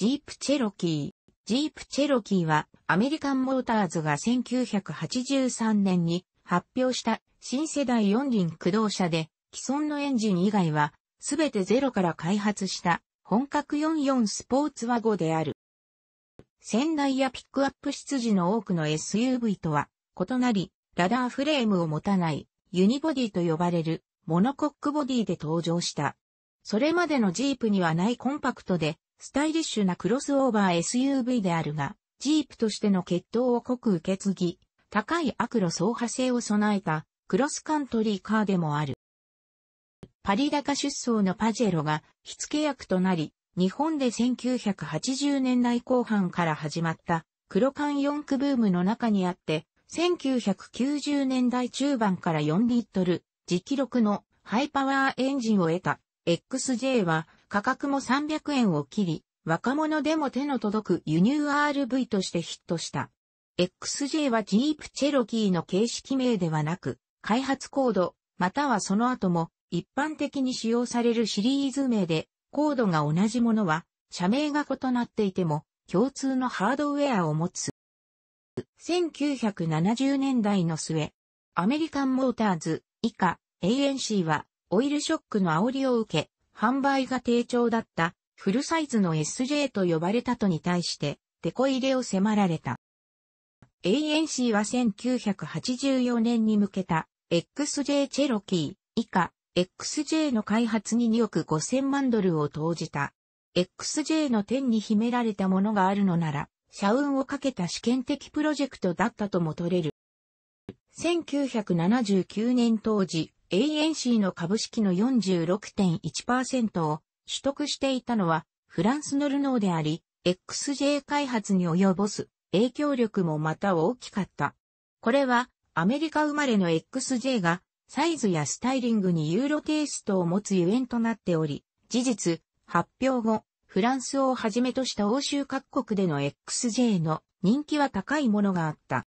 ジープチェロキー。ジープチェロキーはアメリカンモーターズが1983年に発表した新世代4輪駆動車で既存のエンジン以外はすべてゼロから開発した本格44スポーツワゴである。仙台やピックアップ出自の多くの SUV とは異なり、ラダーフレームを持たないユニボディと呼ばれるモノコックボディで登場した。それまでのジープにはないコンパクトでスタイリッシュなクロスオーバー SUV であるが、ジープとしての血統を濃く受け継ぎ、高いアクロ走破性を備えたクロスカントリーカーでもある。パリ高出走のパジェロが火付け役となり、日本で1980年代後半から始まった黒缶四駆ブームの中にあって、1990年代中盤から4リットル、時記録のハイパワーエンジンを得た XJ は価格も300円を切り、若者でも手の届く輸入 RV としてヒットした。XJ はジープチェロキーの形式名ではなく、開発コード、またはその後も一般的に使用されるシリーズ名で、コードが同じものは、社名が異なっていても、共通のハードウェアを持つ。1970年代の末、アメリカンモーターズ以下 ANC はオイルショックの煽りを受け、販売が低調だったフルサイズの SJ と呼ばれたとに対して、テコ入れを迫られた。ANC は1984年に向けた XJ チェロキー以下 XJ の開発に2億5000万ドルを投じた。XJ の点に秘められたものがあるのなら、社運をかけた試験的プロジェクトだったとも取れる。1979年当時、ANC の株式の46.1%を取得していたのはフランスのルノーであり、XJ 開発に及ぼす影響力もまた大きかった。これはアメリカ生まれの XJ がサイズやスタイリングにユーロテイストを持つゆえんとなっており、事実、発表後、フランスをはじめとした欧州各国での XJ の人気は高いものがあった。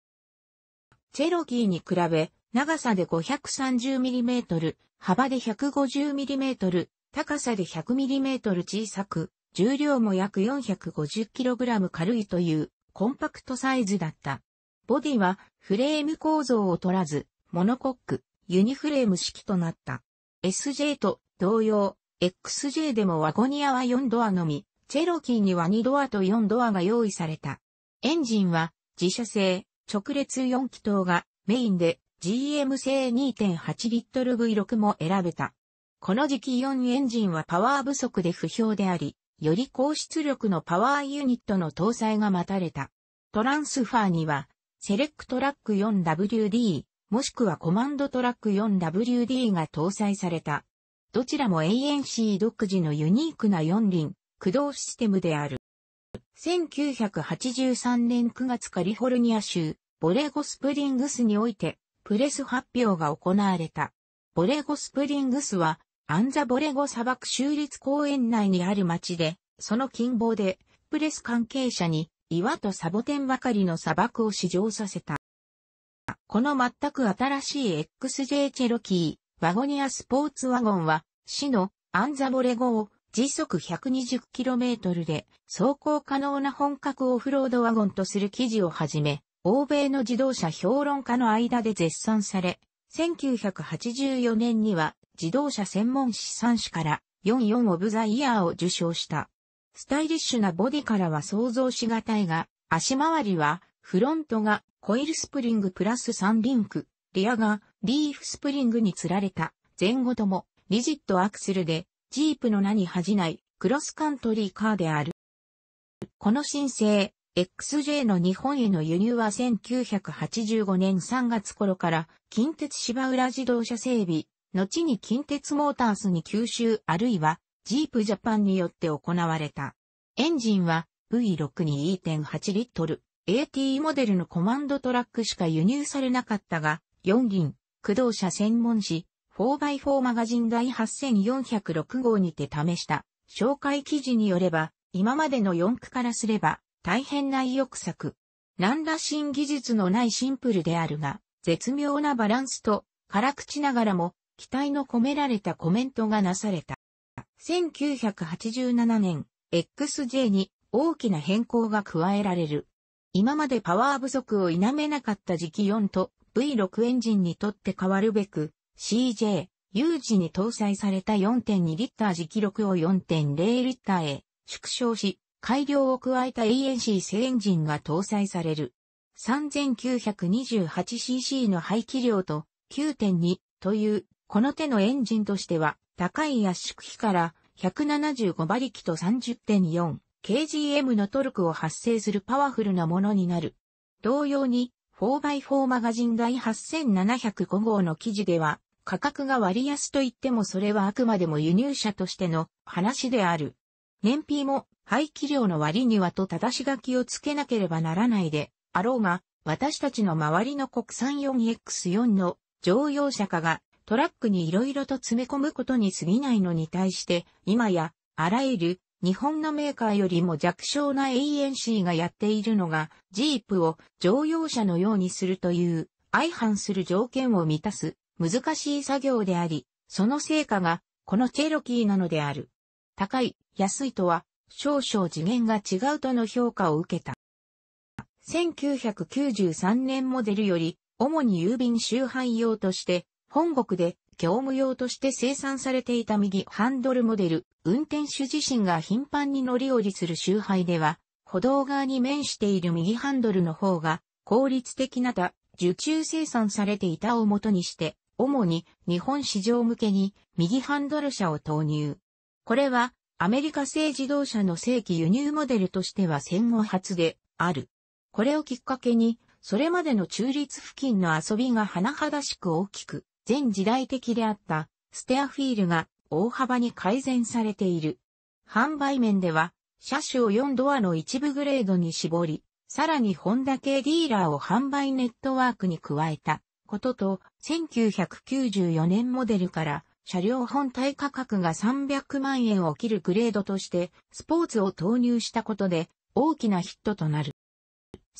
チェロギーに比べ、長さで 530mm、幅で 150mm、高さで 100mm 小さく、重量も約 450kg 軽いというコンパクトサイズだった。ボディはフレーム構造を取らず、モノコック、ユニフレーム式となった。SJ と同様、XJ でもワゴニアは4ドアのみ、チェロキーには2ドアと4ドアが用意された。エンジンは自社製、直列4気筒がメインで GM 製2.8リットル V6 も選べた。この時期4エンジンはパワー不足で不評であり、より高出力のパワーユニットの搭載が待たれた。トランスファーには、セレクトラック 4WD、もしくはコマンドトラック 4WD が搭載された。どちらも ANC 独自のユニークな4輪、駆動システムである。1983年9月カリフォルニア州、ボレゴスプリングスにおいて、プレス発表が行われた。ボレゴスプリングスは、アンザボレゴ砂漠州立公園内にある町で、その近傍で、プレス関係者に、岩とサボテンばかりの砂漠を試乗させた。この全く新しい XJ チェロキー、ワゴニアスポーツワゴンは、市のアンザボレゴを時速 120km で走行可能な本格オフロードワゴンとする記事をはじめ、欧米の自動車評論家の間で絶賛され、1984年には自動車専門誌3誌から44オブザイヤーを受賞した。スタイリッシュなボディからは想像しがたいが、足回りはフロントがコイルスプリングプラス3リンク、リアがリーフスプリングにつられた、前後ともリジットアクセルで、ジープの名に恥じないクロスカントリーカーである。この申請、XJ の日本への輸入は1985年3月頃から近鉄芝浦自動車整備、後に近鉄モータースに吸収あるいはジープジャパンによって行われた。エンジンは V6 に2.8リットル AT モデルのコマンドトラックしか輸入されなかったが、4輪、駆動車専門誌、4x4 マガジン第8406号にて試した。紹介記事によれば、今までの4区からすれば、大変な意欲作。何ら新技術のないシンプルであるが、絶妙なバランスと、辛口ながらも、期待の込められたコメントがなされた。1987年、XJ に大きな変更が加えられる。今までパワー不足を否めなかった時期4と V6 エンジンにとって変わるべく、CJ、有時に搭載された4.2リッター時期6を4.0リッターへ縮小し、改良を加えた a n c 製エンジンが搭載される。3928cc の排気量と9.2という、この手のエンジンとしては、高い圧縮比から175馬力と 30.4kgm のトルクを発生するパワフルなものになる。同様に、4x4 マガジン第8705号の記事では、価格が割安といってもそれはあくまでも輸入車としての話である。燃費も排気量の割にはと正し書きをつけなければならないで、あろうが、私たちの周りの国産 4X4 の乗用車化がトラックに色々と詰め込むことに過ぎないのに対して、今や、あらゆる日本のメーカーよりも弱小な ANC がやっているのが、ジープを乗用車のようにするという相反する条件を満たす難しい作業であり、その成果がこのチェロキーなのである。高い、安いとは、少々次元が違うとの評価を受けた。1993年モデルより、主に郵便周辺用として、本国で業務用として生産されていた右ハンドルモデル、運転手自身が頻繁に乗り降りする周辺では、歩道側に面している右ハンドルの方が効率的なた、受注生産されていたをもとにして、主に日本市場向けに右ハンドル車を投入。これは、アメリカ製自動車の正規輸入モデルとしては戦後初である。これをきっかけに、それまでの中立付近の遊びが甚だしく大きく、全時代的であったステアフィールが大幅に改善されている。販売面では、車種を4ドアの一部グレードに絞り、さらにホンダ系ディーラーを販売ネットワークに加えたことと、1994年モデルから車両本体価格が300万円を切るグレードとして、スポーツを投入したことで、大きなヒットとなる。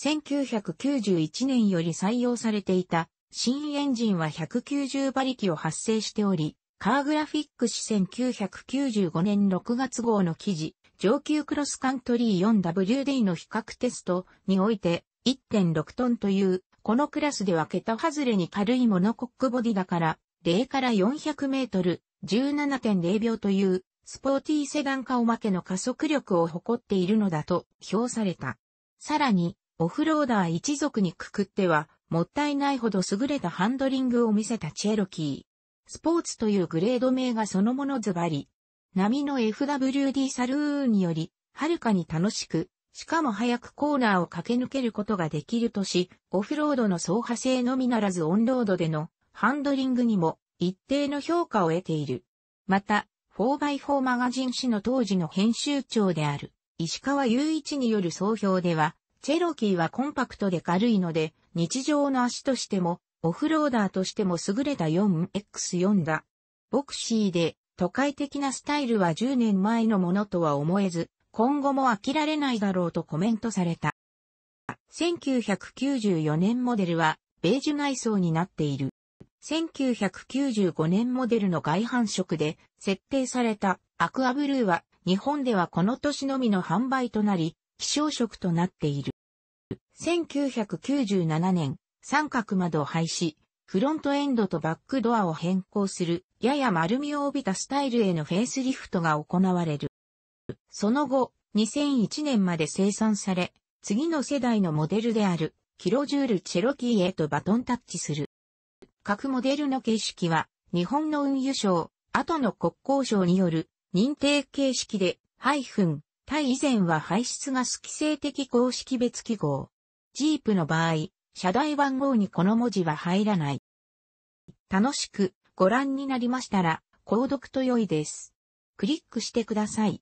1991年より採用されていた新エンジンは190馬力を発生しており、カーグラフィック誌1995年6月号の記事、上級クロスカントリー 4WD の比較テストにおいて1.6トンという、このクラスでは桁外れに軽いモノコックボディだから、0から400メートル、17.0秒という、スポーティーセダン化おまけの加速力を誇っているのだと評された。さらに、オフローダー一族にくくっては、もったいないほど優れたハンドリングを見せたチェロキー。スポーツというグレード名がそのものズバリ。波の FWD サルーにより、はるかに楽しく、しかも早くコーナーを駆け抜けることができるとし、オフロードの走破性のみならずオンロードでのハンドリングにも一定の評価を得ている。また、4x4 マガジン誌の当時の編集長である石川雄一による総評では、チェロキーはコンパクトで軽いので、日常の足としても、オフローダーとしても優れた 4X4 だ。ボクシーで都会的なスタイルは10年前のものとは思えず、今後も飽きられないだろうとコメントされた。1994年モデルはベージュ内装になっている。1995年モデルの外販色で設定されたアクアブルーは日本ではこの年のみの販売となり、希少色となっている。1997年、三角窓を廃止、フロントエンドとバックドアを変更する、やや丸みを帯びたスタイルへのフェイスリフトが行われる。その後、2001年まで生産され、次の世代のモデルである、キロジュールチェロキーへとバトンタッチする。各モデルの形式は、日本の運輸省、後の国交省による認定形式で、ハイフン、対以前は排出ガス規制的公式別記号。ジープの場合、車台番号にこの文字は入らない。楽しくご覧になりましたら、購読と良いです。クリックしてください。